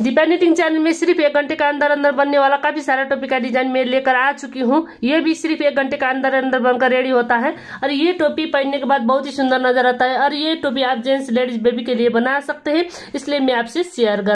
Deepa knitting channel में सिर्फ एक घंटे का अंदर अंदर बनने वाला काफी सारा टोपी का डिजाइन मैं लेकर आ चुकी हूँ ये भी सिर्फ एक घंटे का अंदर अंदर बनकर रेडी होता है और ये टोपी पहनने के बाद बहुत ही सुंदर नजर आता है और ये टोपी आप जेंट्स लेडीज बेबी के लिए बना सकते हैं इसलिए मैं आपसे शेयर कर